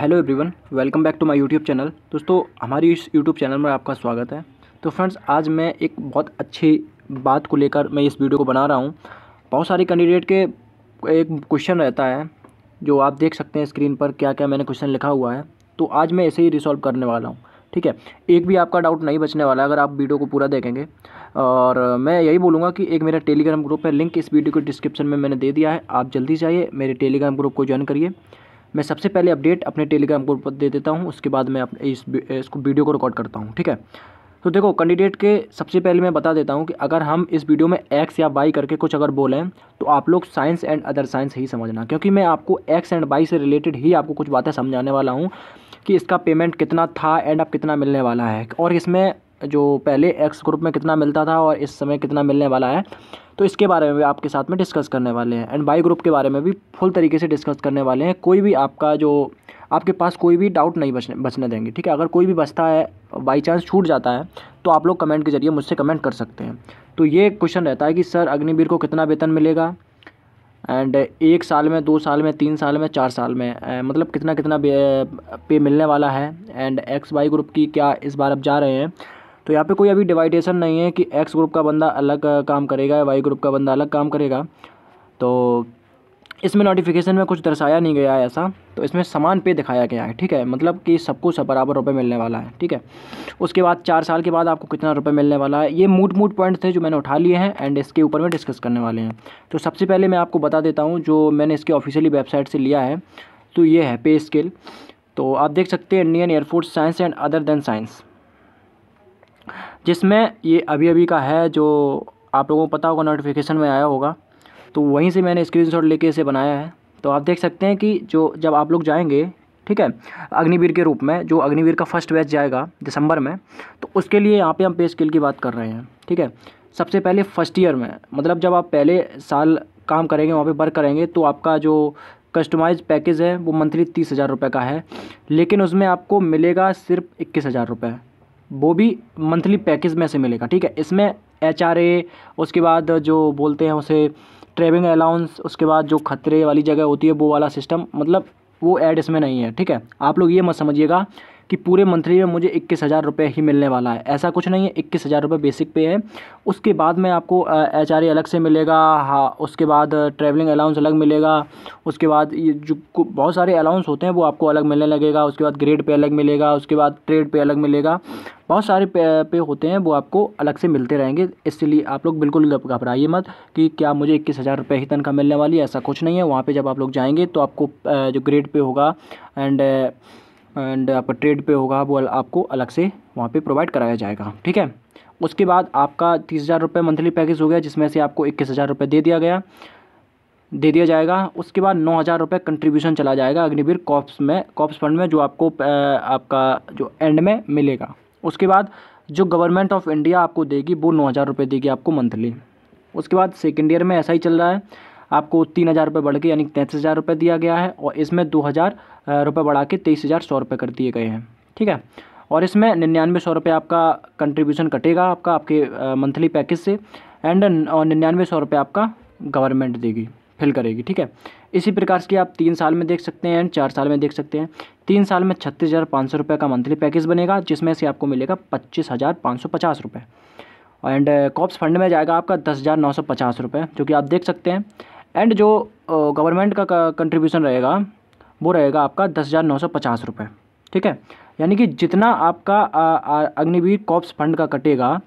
hello everyone welcome back to my YouTube channel दोस्तों हमारी इस यूट्यूब चैनल में आपका स्वागत है तो फ्रेंड्स आज मैं एक बहुत अच्छी बात को लेकर मैं इस वीडियो को बना रहा हूँ बहुत सारे कैंडिडेट के एक क्वेश्चन रहता है जो आप देख सकते हैं स्क्रीन पर क्या क्या मैंने क्वेश्चन लिखा हुआ है तो आज मैं ऐसे ही रिसॉल्व करने वाला हूँ ठीक है एक भी आपका डाउट नहीं बचने वाला अगर आप वीडियो को पूरा देखेंगे और मैं यही बोलूँगा कि एक मेरा टेलीग्राम ग्रुप है लिंक इस वीडियो के डिस्क्रिप्शन में मैंने दे दिया है आप जल्दी जाइए मेरे टेलीग्राम ग्रुप को ज्वाइन करिए मैं सबसे पहले अपडेट अपने टेलीग्राम ग्रुप पर दे देता हूँ उसके बाद मैं इस इसको वीडियो को रिकॉर्ड करता हूँ ठीक है तो देखो कैंडिडेट के सबसे पहले मैं बता देता हूँ कि अगर हम इस वीडियो में एक्स या वाई करके कुछ अगर बोलें तो आप लोग साइंस एंड अदर साइंस ही समझना क्योंकि मैं आपको एक्स एंड वाई से रिलेटेड ही आपको कुछ बातें समझाने वाला हूँ कि इसका पेमेंट कितना था एंड अब कितना मिलने वाला है और इसमें जो पहले एक्स ग्रुप में कितना मिलता था और इस समय कितना मिलने वाला है तो इसके बारे में भी आपके साथ में डिस्कस करने वाले हैं एंड बाई ग्रुप के बारे में भी फुल तरीके से डिस्कस करने वाले हैं कोई भी आपका जो आपके पास कोई भी डाउट नहीं बचने बचने देंगे ठीक है अगर कोई भी बचता है बाई चांस छूट जाता है तो आप लोग कमेंट के जरिए मुझसे कमेंट कर सकते हैं तो ये क्वेश्चन रहता है कि सर अग्निवीर को कितना वेतन मिलेगा एंड एक साल में दो साल में तीन साल में चार साल में मतलब कितना कितना पे मिलने वाला है एंड एक्स वाई ग्रुप की क्या इस बार आप जा रहे हैं तो यहाँ पे कोई अभी डिवाइडेशन नहीं है कि एक्स ग्रुप का बंदा अलग काम करेगा या वाई ग्रुप का बंदा अलग काम करेगा तो इसमें नोटिफिकेशन में कुछ दर्शाया नहीं गया है ऐसा तो इसमें समान पे दिखाया गया है ठीक है मतलब कि सबको सब बराबर रुपये मिलने वाला है ठीक है उसके बाद चार साल के बाद आपको कितना रुपये मिलने वाला है ये मूड मूड पॉइंट थे जो मैंने उठा लिए हैं एंड इसके ऊपर में डिस्कस करने वाले हैं तो सबसे पहले मैं आपको बता देता हूँ जो मैंने इसके ऑफिशियली वेबसाइट से लिया है तो ये है पे स्केल तो आप देख सकते हैं Indian air force science and other than science जिसमें ये अभी अभी का है जो आप लोगों को पता होगा नोटिफिकेशन में आया होगा तो वहीं से मैंने स्क्रीनशॉट लेके इसे बनाया है तो आप देख सकते हैं कि जो जब आप लोग जाएंगे ठीक है अग्निवीर के रूप में जो अग्निवीर का फर्स्ट बैच जाएगा दिसंबर में तो उसके लिए यहाँ पे हम पे स्किल की बात कर रहे हैं ठीक है सबसे पहले फर्स्ट ईयर में मतलब जब आप पहले साल काम करेंगे वहाँ पर वर्क करेंगे तो आपका जो कस्टमाइज पैकेज है वो मंथली तीस हज़ार रुपये का है लेकिन उसमें आपको मिलेगा सिर्फ इक्कीस हज़ार रुपये वो भी मंथली पैकेज में से मिलेगा ठीक है इसमें एच आर उसके बाद जो बोलते हैं उसे ट्रेवलिंग अलाउंस उसके बाद जो खतरे वाली जगह होती है वो वाला सिस्टम मतलब वो ऐड इसमें नहीं है ठीक है आप लोग ये मत समझिएगा कि पूरे मंथली में मुझे इक्कीस हज़ार रुपये ही मिलने वाला है ऐसा कुछ नहीं है इक्कीस हज़ार रुपये बेसिक पे है उसके बाद में आपको एच आर e अलग से मिलेगा हाँ उसके बाद ट्रैवलिंग अलाउंस अलग मिलेगा उसके बाद ये जो बहुत सारे अलाउंस होते हैं वो आपको अलग मिलने लगेगा उसके बाद ग्रेड पे अलग मिलेगा उसके बाद ट्रेड पे अलग मिलेगा बहुत सारे पे, पे होते हैं वो आपको अलग से मिलते रहेंगे इसलिए आप लोग बिल्कुल घबराइए मत कि क्या मुझे इक्कीस हज़ार रुपये ही तनख्वाह मिलने वाली है ऐसा कुछ नहीं है वहाँ पे जब आप लोग जाएंगे तो आपको जो ग्रेड पे होगा एंड एंड uh, आपका ट्रेड पे होगा वो आपको अलग से वहाँ पे प्रोवाइड कराया जाएगा ठीक है उसके बाद आपका तीस हज़ार रुपये मंथली पैकेज हो गया जिसमें से आपको इक्कीस हज़ार रुपये दे दिया गया दे दिया जाएगा उसके बाद नौ हज़ार रुपये कंट्रीब्यूशन चला जाएगा अग्निवीर कॉप्स में कॉप्स फंड में जो आपको uh, आपका जो एंड में मिलेगा उसके बाद जो गवर्नमेंट ऑफ इंडिया आपको देगी वो नौ हज़ार रुपये देगी आपको मंथली उसके बाद सेकेंड ईयर में ऐसा ही चल रहा है आपको तीन हज़ार रुपये बढ़ के यानी तैंतीस हज़ार रुपये दिया गया है और इसमें दो हज़ार रुपये बढ़ा के तेईस हज़ार सौ रुपये कर दिए गए हैं ठीक है और इसमें निन्यानवे सौ रुपये आपका कंट्रीब्यूशन कटेगा आपका आपके मंथली पैकेज से एंड निन्यानवे सौ रुपये आपका गवर्नमेंट देगी फिल करेगी ठीक है इसी प्रकार से आप तीन साल में देख सकते हैं एंड चार साल में देख सकते हैं तीन साल में छत्तीस हज़ार पाँच सौ रुपये का मंथली पैकेज बनेगा जिसमें से आपको मिलेगा पच्चीस हज़ार पाँच सौ पचास रुपये एंड कॉप्स फंड में जाएगा आपका दस हज़ार नौ सौ पचास रुपये जो कि आप देख सकते हैं एंड जो गवर्नमेंट का कंट्रीब्यूशन रहेगा वो रहेगा आपका दस हज़ार नौ सौ पचास रुपये ठीक है यानी कि जितना आपका अग्निवीर कॉप्स फंड का कटेगा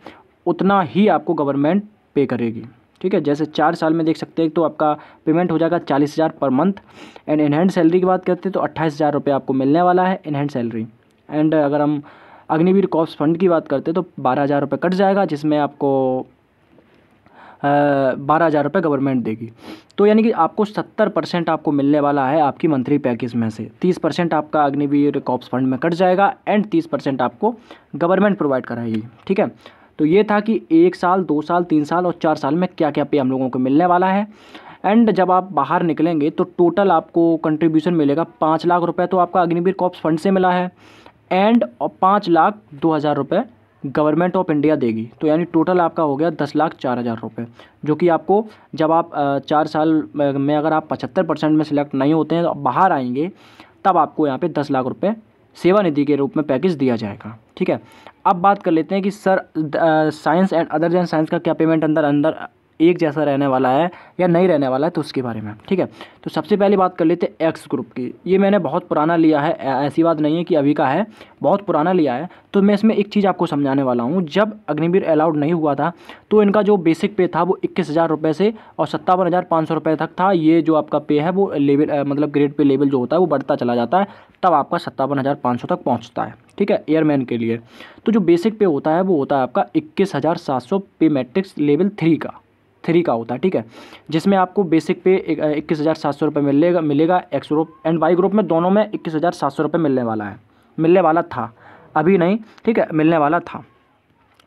उतना ही आपको गवर्नमेंट पे करेगी ठीक है जैसे चार साल में देख सकते हैं तो आपका पेमेंट हो जाएगा चालीस हज़ार per month and in hand salary की बात करते हैं तो अट्ठाईस हज़ार रुपये आपको मिलने वाला है इनहैंड सैलरी एंड अगर हम अग्निवीर कॉप्स फंड की बात करते हैं तो बारह हज़ार रुपये कट जाएगा जिसमें आपको बारह हज़ार रुपये गवर्नमेंट देगी तो यानी कि आपको सत्तर परसेंट आपको मिलने वाला है आपकी मंथली पैकेज में से तीस परसेंट आपका अग्निवीर कॉप्स फंड में कट जाएगा एंड तीस परसेंट आपको गवर्नमेंट प्रोवाइड कराएगी ठीक है तो ये था कि एक साल दो साल तीन साल और चार साल में क्या क्या पे हम लोगों को मिलने वाला है एंड जब आप बाहर निकलेंगे तो टोटल आपको कंट्रीब्यूशन मिलेगा पाँच लाख रुपये तो आपका अग्निवीर कॉप्स फंड से मिला है एंड पाँच लाख दो हज़ार रुपये गवर्नमेंट ऑफ इंडिया देगी तो यानी टोटल आपका हो गया दस लाख चार हज़ार रुपये जो कि आपको जब आप चार साल में अगर आप पचहत्तर परसेंट में सिलेक्ट नहीं होते हैं तो बाहर आएंगे तब आपको यहाँ पे दस लाख रुपये सेवा निधि के रूप में पैकेज दिया जाएगा ठीक है अब बात कर लेते हैं कि sir science and other than science का क्या पेमेंट अंदर अंदर एक जैसा रहने वाला है या नहीं रहने वाला है तो उसके बारे में ठीक है तो सबसे पहले बात कर लेते हैं एक्स ग्रुप की ये मैंने बहुत पुराना लिया है ऐसी बात नहीं है कि अभी का है बहुत पुराना लिया है तो मैं इसमें एक चीज़ आपको समझाने वाला हूँ जब अग्निवीर अलाउड नहीं हुआ था तो इनका जो बेसिक पे था वो इक्कीस हज़ार रुपये से और सत्तावन हज़ार पाँच सौ रुपये तक था ये जो आपका पे है वो लेवल मतलब ग्रेड पे लेवल जो होता है वो बढ़ता चला जाता है तब आपका सत्तावन हज़ार पाँच सौ तक पहुँचता है ठीक है एयरमैन के लिए तो जो बेसिक पे होता है वो होता है आपका इक्कीस हज़ार सात सौ पे मैट्रिक्स लेवल थ्री का थ्री का होता है ठीक है जिसमें आपको बेसिक पे इक्कीस हज़ार सात सौ रुपये मिलेगा मिलेगा X group and Y group में दोनों में इक्कीस हज़ार सात सौ रुपये मिलने वाला है मिलने वाला था अभी नहीं ठीक है मिलने वाला था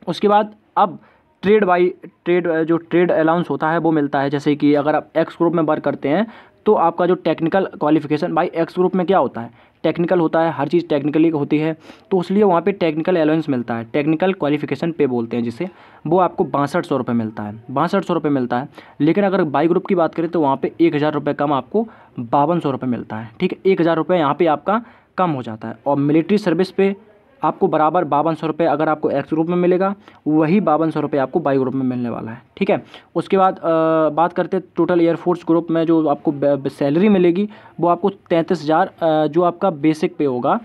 उसके बाद अब ट्रेड बाई ट्रेड जो ट्रेड अलाउंस होता है वो मिलता है जैसे कि अगर आप एक्स ग्रुप में वर्क करते हैं तो आपका जो technical qualification by X group में क्या होता है टेक्निकल होता है हर चीज़ टेक्निकली होती है तो इसलिए वहाँ पे टेक्निकल अलाउंस मिलता है टेक्निकल क्वालिफिकेशन पे बोलते हैं जिसे वो आपको बासठ सौ रुपये मिलता है बासठ सौ रुपये मिलता है लेकिन अगर बाई ग्रुप की बात करें तो वहाँ पे एक हज़ार रुपये कम आपको बावन सौ रुपये मिलता है ठीक है एक हज़ार रुपये यहाँ पर आपका कम हो जाता है और मिलिट्री सर्विस पे आपको बराबर बावन सौ रुपये अगर आपको एक्स ग्रुप में मिलेगा वही बावन सौ रुपये आपको बाई ग्रुप में मिलने वाला है ठीक है उसके बाद आ, बात करते हैं टोटल एयरफोर्स ग्रुप में जो आपको सैलरी मिलेगी वो आपको तैंतीस हज़ार जो आपका बेसिक पे होगा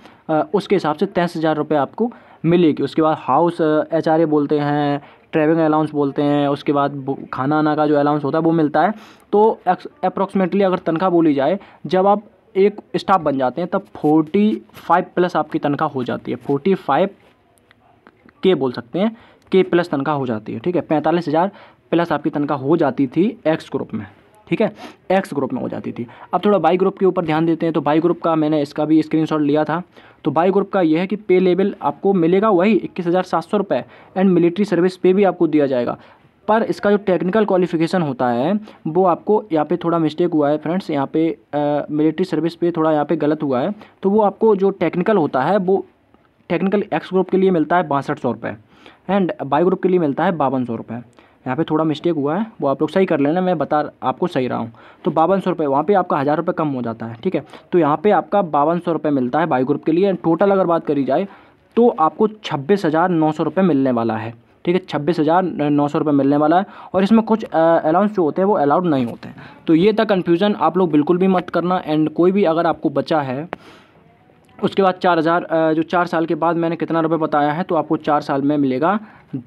उसके हिसाब से तैंतीस हज़ार रुपये आपको मिलेगी उसके बाद हाउस एच बोलते हैं ट्रैवलिंग अलाउंस बोलते हैं उसके बाद खाना आना का जो अलाउंस होता है वो मिलता है तो अप्रॉक्सीमेटली अगर तनख्वाह बोली जाए जब आप एक स्टाफ बन जाते हैं तब फोर्टी फाइव प्लस आपकी तनख्वाह हो जाती है फोर्टी फाइव के बोल सकते हैं के प्लस तनख्वाह हो जाती है ठीक है पैंतालीस हज़ार प्लस आपकी तनख्वाह हो जाती थी एक्स ग्रुप में ठीक है एक्स ग्रुप में हो जाती थी अब थोड़ा बाई ग्रुप के ऊपर ध्यान देते हैं तो बाई ग्रुप का मैंने इसका भी स्क्रीन लिया था तो बाई ग्रुप का यह है कि पे लेवल आपको मिलेगा वही इक्कीस हज़ार सात सौ एंड मिलिट्री सर्विस पे भी आपको दिया जाएगा पर इसका जो टेक्निकल क्वालिफिकेशन होता है वो आपको यहाँ पे थोड़ा मिस्टेक हुआ है फ्रेंड्स यहाँ पे मिलिट्री सर्विस पे थोड़ा यहाँ पे गलत हुआ है तो वो आपको जो टेक्निकल होता है वो टेक्निकल एक्स ग्रुप के लिए मिलता है बासठ सौ रुपये एंड बाई ग्रुप के लिए मिलता है बावन सौ रुपये यहाँ पर थोड़ा मिस्टेक हुआ है वो आप लोग सही कर लेना मैं बता आपको सही रहा हूँ तो बावन सौ रुपये वहाँ पर आपका हज़ार रुपये कम हो जाता है ठीक है तो यहाँ पर आपका बावन सौ रुपये मिलता है बाई ग्रुप के लिए एंड टोटल अगर बात करी जाए तो आपको छब्बीस हज़ार नौ सौ रुपये मिलने वाला है ठीक है छब्बीस हज़ार नौ सौ रुपये मिलने वाला है और इसमें कुछ अलाउंस जो होते हैं वो अलाउड नहीं होते हैं तो ये था कन्फ्यूज़न आप लोग बिल्कुल भी मत करना एंड कोई भी अगर आपको बचा है उसके बाद चार हज़ार जो चार साल के बाद मैंने कितना रुपए बताया है तो आपको चार साल में मिलेगा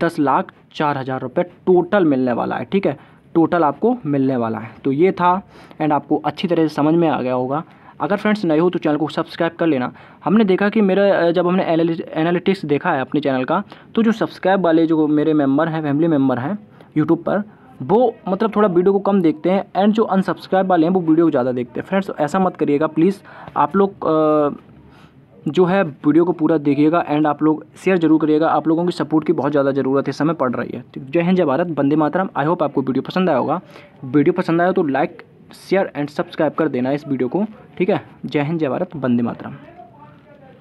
दस लाख चार हज़ार रुपये टोटल मिलने वाला है ठीक है टोटल आपको मिलने वाला है तो ये था एंड आपको अच्छी तरह से समझ में आ गया होगा अगर फ्रेंड्स नए हो तो चैनल को सब्सक्राइब कर लेना हमने देखा कि मेरा जब हमने एनालिटिक्स देखा है अपने चैनल का तो जो सब्सक्राइब वाले जो मेरे मेम्बर हैं फैमिली मेम्बर हैं यूट्यूब पर वो मतलब थोड़ा वीडियो को कम देखते हैं एंड जो अनसब्सक्राइब वाले हैं वो वीडियो को ज़्यादा देखते हैं फ्रेंड्स तो ऐसा मत करिएगा प्लीज़ आप लोग जो है वीडियो को पूरा देखिएगा एंड आप लोग शेयर जरूर करिएगा आप लोगों की सपोर्ट की बहुत ज़्यादा ज़रूरत है समय पड़ रही है जय हिंद जय भारत बंदे मातरम आई होप आपको वीडियो पसंद आया होगा वीडियो पसंद आया तो लाइक शेयर एंड सब्सक्राइब कर देना इस वीडियो को ठीक है जय हिंद जय भारत वंदे मातरम